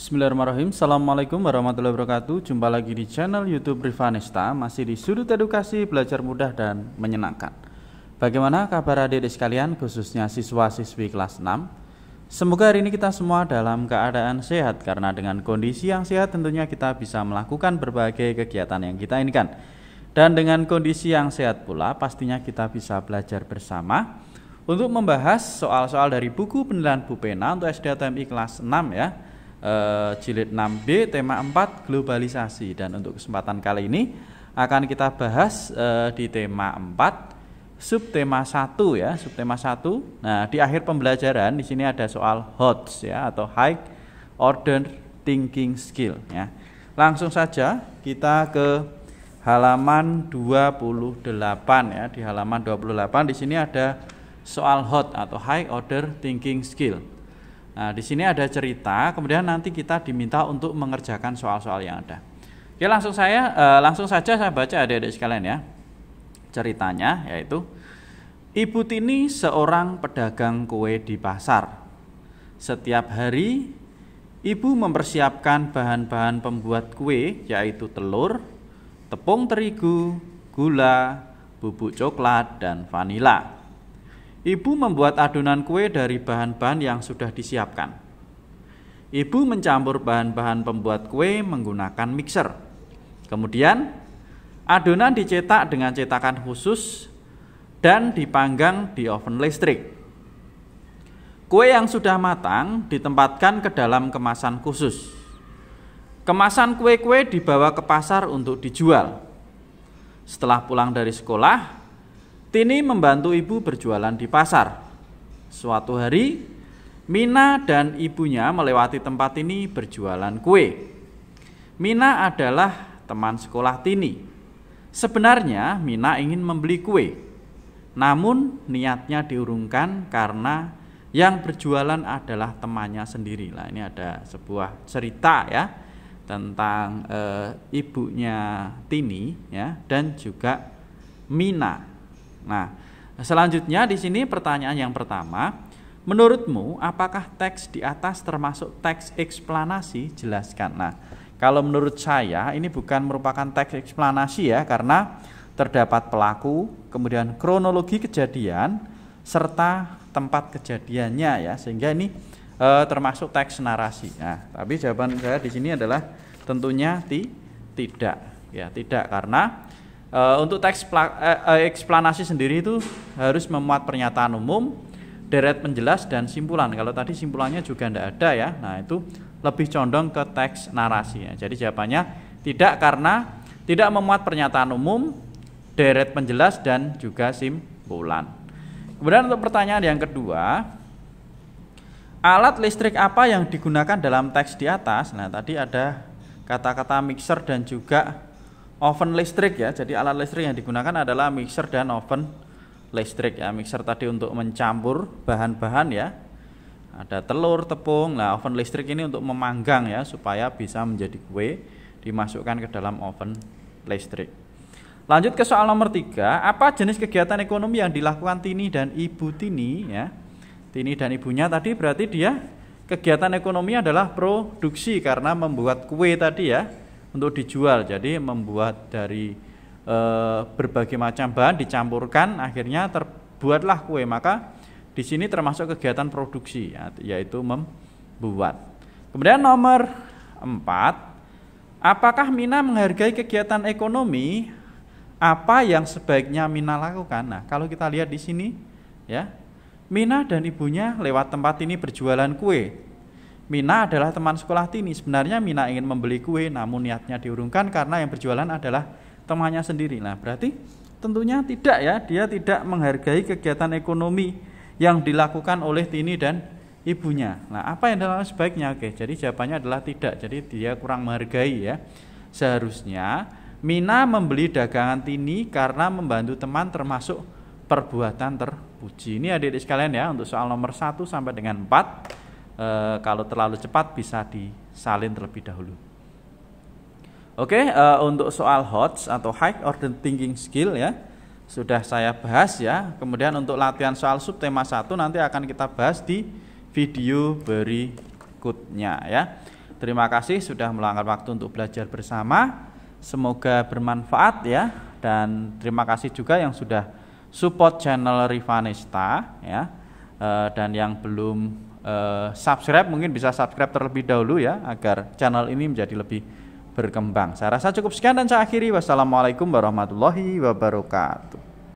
Bismillahirrahmanirrahim Assalamualaikum warahmatullahi wabarakatuh Jumpa lagi di channel youtube Rivanesta Masih di sudut edukasi belajar mudah dan menyenangkan Bagaimana kabar adik-adik sekalian khususnya siswa-siswi kelas 6 Semoga hari ini kita semua dalam keadaan sehat Karena dengan kondisi yang sehat tentunya kita bisa melakukan berbagai kegiatan yang kita inginkan Dan dengan kondisi yang sehat pula pastinya kita bisa belajar bersama untuk membahas soal-soal dari buku penilaian Bupena untuk SD/TMI kelas 6 ya Eh, jilid 6B tema 4 globalisasi dan untuk kesempatan kali ini akan kita bahas uh, di tema 4 subtema 1 ya, subtema 1. Nah, di akhir pembelajaran di sini ada soal HOTS ya atau high order thinking skill ya. Langsung saja kita ke halaman 28 ya, di halaman 28 di sini ada soal HOT atau high order thinking skill. Nah, di sini ada cerita, kemudian nanti kita diminta untuk mengerjakan soal-soal yang ada. Oke, langsung saya eh, langsung saja saya baca Adik-adik sekalian ya. Ceritanya yaitu Ibu Tini seorang pedagang kue di pasar. Setiap hari ibu mempersiapkan bahan-bahan pembuat kue yaitu telur, tepung terigu, gula, bubuk coklat dan vanila. Ibu membuat adonan kue dari bahan-bahan yang sudah disiapkan. Ibu mencampur bahan-bahan pembuat kue menggunakan mixer. Kemudian, adonan dicetak dengan cetakan khusus dan dipanggang di oven listrik. Kue yang sudah matang ditempatkan ke dalam kemasan khusus. Kemasan kue-kue dibawa ke pasar untuk dijual. Setelah pulang dari sekolah, Tini membantu ibu berjualan di pasar. Suatu hari, Mina dan ibunya melewati tempat ini berjualan kue. Mina adalah teman sekolah Tini. Sebenarnya Mina ingin membeli kue. Namun niatnya diurungkan karena yang berjualan adalah temannya sendiri. Nah, ini ada sebuah cerita ya tentang e, ibunya Tini ya dan juga Mina Nah, selanjutnya di sini pertanyaan yang pertama, menurutmu apakah teks di atas termasuk teks eksplanasi? Jelaskan. Nah, kalau menurut saya ini bukan merupakan teks eksplanasi ya karena terdapat pelaku, kemudian kronologi kejadian serta tempat kejadiannya ya sehingga ini e, termasuk teks narasi. Nah, tapi jawaban saya di sini adalah tentunya ti, tidak ya tidak karena Eh, untuk teks eh, eh, eksplanasi sendiri itu harus memuat pernyataan umum, deret penjelas dan simpulan. Kalau tadi simpulannya juga tidak ada ya. Nah, itu lebih condong ke teks narasi ya. Jadi jawabannya tidak karena tidak memuat pernyataan umum, deret penjelas dan juga simpulan. Kemudian untuk pertanyaan yang kedua, alat listrik apa yang digunakan dalam teks di atas? Nah, tadi ada kata-kata mixer dan juga oven listrik ya. Jadi alat listrik yang digunakan adalah mixer dan oven listrik ya. Mixer tadi untuk mencampur bahan-bahan ya. Ada telur, tepung. Nah, oven listrik ini untuk memanggang ya supaya bisa menjadi kue dimasukkan ke dalam oven listrik. Lanjut ke soal nomor tiga apa jenis kegiatan ekonomi yang dilakukan Tini dan Ibu Tini ya? Tini dan ibunya tadi berarti dia kegiatan ekonomi adalah produksi karena membuat kue tadi ya untuk dijual. Jadi membuat dari e, berbagai macam bahan dicampurkan akhirnya terbuatlah kue. Maka di sini termasuk kegiatan produksi ya, yaitu membuat. Kemudian nomor empat, Apakah Mina menghargai kegiatan ekonomi? Apa yang sebaiknya Mina lakukan? Nah, kalau kita lihat di sini, ya, Mina dan ibunya lewat tempat ini berjualan kue. Mina adalah teman sekolah Tini. Sebenarnya Mina ingin membeli kue, namun niatnya diurungkan karena yang berjualan adalah temannya sendiri. Nah, berarti tentunya tidak ya, dia tidak menghargai kegiatan ekonomi yang dilakukan oleh Tini dan ibunya. Nah, apa yang dalam sebaiknya? Oke, jadi jawabannya adalah tidak. Jadi dia kurang menghargai ya. Seharusnya Mina membeli dagangan Tini karena membantu teman termasuk perbuatan terpuji. Ini adik-adik sekalian ya untuk soal nomor 1 sampai dengan 4 e, kalau terlalu cepat bisa disalin terlebih dahulu. Oke, e, untuk soal HOTS atau High Order Thinking Skill ya sudah saya bahas ya. Kemudian untuk latihan soal subtema 1 nanti akan kita bahas di video berikutnya ya. Terima kasih sudah meluangkan waktu untuk belajar bersama. Semoga bermanfaat ya dan terima kasih juga yang sudah support channel Rivanista ya eh, dan yang belum Eh, subscribe mungkin bisa subscribe terlebih dahulu ya agar channel ini menjadi lebih berkembang. Saya rasa cukup sekian dan saya akhiri. Wassalamualaikum warahmatullahi wabarakatuh.